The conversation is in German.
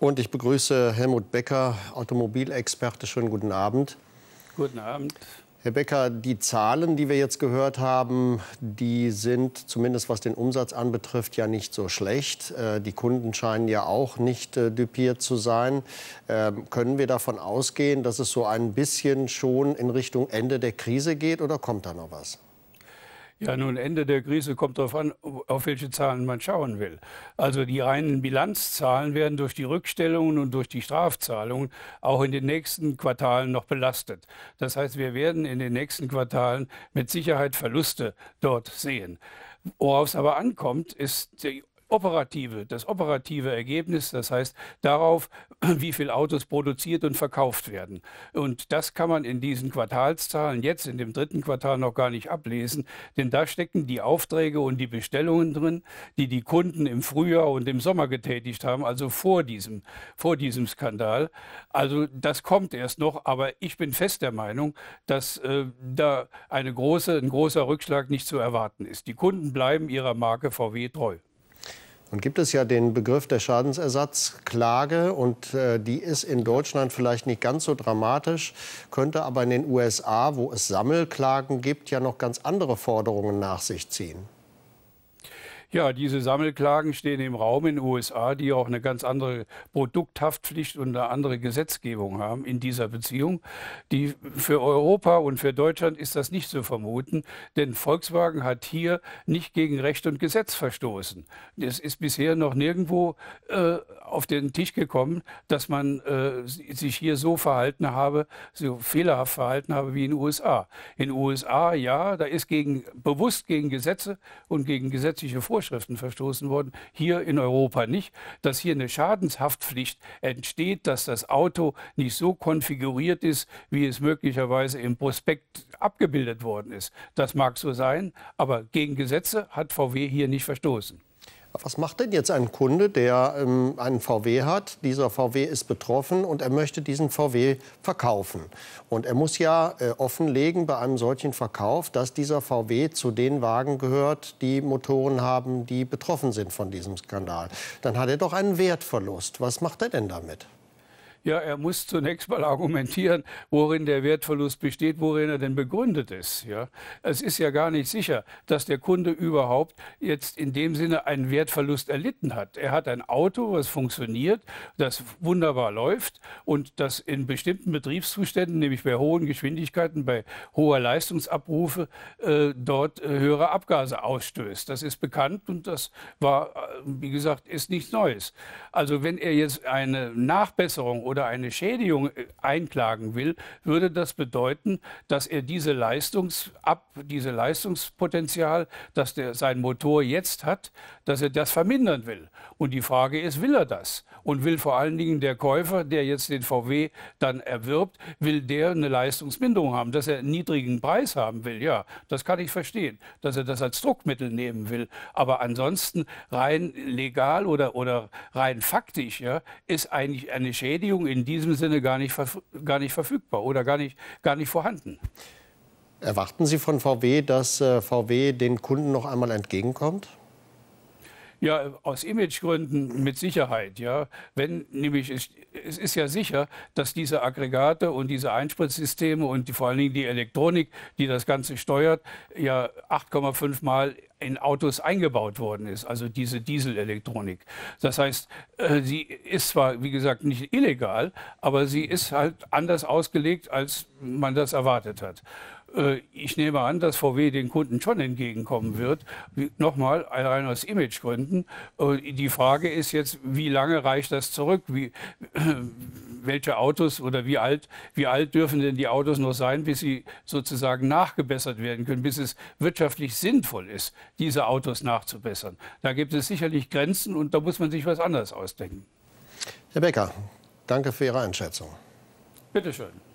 Und ich begrüße Helmut Becker, Automobilexperte. Schönen guten Abend. Guten Abend. Herr Becker, die Zahlen, die wir jetzt gehört haben, die sind zumindest was den Umsatz anbetrifft ja nicht so schlecht. Äh, die Kunden scheinen ja auch nicht äh, düpiert zu sein. Ähm, können wir davon ausgehen, dass es so ein bisschen schon in Richtung Ende der Krise geht oder kommt da noch was? Ja, nun, Ende der Krise kommt darauf an, auf welche Zahlen man schauen will. Also die reinen Bilanzzahlen werden durch die Rückstellungen und durch die Strafzahlungen auch in den nächsten Quartalen noch belastet. Das heißt, wir werden in den nächsten Quartalen mit Sicherheit Verluste dort sehen. Worauf es aber ankommt, ist die Operative, das operative Ergebnis, das heißt darauf, wie viele Autos produziert und verkauft werden. Und das kann man in diesen Quartalszahlen jetzt in dem dritten Quartal noch gar nicht ablesen, denn da stecken die Aufträge und die Bestellungen drin, die die Kunden im Frühjahr und im Sommer getätigt haben, also vor diesem, vor diesem Skandal. Also das kommt erst noch, aber ich bin fest der Meinung, dass äh, da eine große, ein großer Rückschlag nicht zu erwarten ist. Die Kunden bleiben ihrer Marke VW treu. Und gibt es ja den Begriff der Schadensersatzklage und äh, die ist in Deutschland vielleicht nicht ganz so dramatisch, könnte aber in den USA, wo es Sammelklagen gibt, ja noch ganz andere Forderungen nach sich ziehen. Ja, diese Sammelklagen stehen im Raum in den USA, die auch eine ganz andere Produkthaftpflicht und eine andere Gesetzgebung haben in dieser Beziehung. Die für Europa und für Deutschland ist das nicht zu vermuten, denn Volkswagen hat hier nicht gegen Recht und Gesetz verstoßen. Das ist bisher noch nirgendwo äh, auf den Tisch gekommen, dass man äh, sich hier so verhalten habe, so fehlerhaft verhalten habe wie in den USA. In den USA, ja, da ist gegen, bewusst gegen Gesetze und gegen gesetzliche Vorschriften verstoßen worden, hier in Europa nicht. Dass hier eine Schadenshaftpflicht entsteht, dass das Auto nicht so konfiguriert ist, wie es möglicherweise im Prospekt abgebildet worden ist. Das mag so sein, aber gegen Gesetze hat VW hier nicht verstoßen. Was macht denn jetzt ein Kunde, der ähm, einen VW hat? Dieser VW ist betroffen und er möchte diesen VW verkaufen. Und er muss ja äh, offenlegen bei einem solchen Verkauf, dass dieser VW zu den Wagen gehört, die Motoren haben, die betroffen sind von diesem Skandal. Dann hat er doch einen Wertverlust. Was macht er denn damit? Ja, er muss zunächst mal argumentieren, worin der Wertverlust besteht, worin er denn begründet ist. Ja. Es ist ja gar nicht sicher, dass der Kunde überhaupt jetzt in dem Sinne einen Wertverlust erlitten hat. Er hat ein Auto, was funktioniert, das wunderbar läuft und das in bestimmten Betriebszuständen, nämlich bei hohen Geschwindigkeiten, bei hoher Leistungsabrufe, äh, dort äh, höhere Abgase ausstößt. Das ist bekannt und das war, äh, wie gesagt, ist nichts Neues. Also wenn er jetzt eine Nachbesserung oder eine Schädigung äh, einklagen will, würde das bedeuten, dass er diese Leistungsab, diese Leistungspotenzial, das der, sein Motor jetzt hat, dass er das vermindern will. Und die Frage ist, will er das? Und will vor allen Dingen der Käufer, der jetzt den VW dann erwirbt, will der eine Leistungsminderung haben, dass er einen niedrigen Preis haben will? Ja, das kann ich verstehen, dass er das als Druckmittel nehmen will. Aber ansonsten rein legal oder, oder rein faktisch ja, ist eigentlich eine Schädigung Lösung in diesem Sinne gar nicht, gar nicht verfügbar oder gar nicht, gar nicht vorhanden. Erwarten Sie von VW, dass äh, VW den Kunden noch einmal entgegenkommt? Ja, aus Imagegründen mit Sicherheit, ja. Wenn nämlich, es, es ist ja sicher, dass diese Aggregate und diese Einspritzsysteme und die, vor allen Dingen die Elektronik, die das Ganze steuert, ja 8,5 Mal in Autos eingebaut worden ist, also diese Dieselelektronik. Das heißt, äh, sie ist zwar, wie gesagt, nicht illegal, aber sie ist halt anders ausgelegt, als man das erwartet hat. Äh, ich nehme an, dass VW den Kunden schon entgegenkommen wird. Nochmal, allein aus Imagegründen. Äh, die Frage ist jetzt, wie lange reicht das zurück? Wie, welche Autos oder wie alt, wie alt dürfen denn die Autos noch sein, bis sie sozusagen nachgebessert werden können, bis es wirtschaftlich sinnvoll ist, diese Autos nachzubessern? Da gibt es sicherlich Grenzen und da muss man sich was anderes ausdenken. Herr Becker, danke für Ihre Einschätzung. Bitteschön.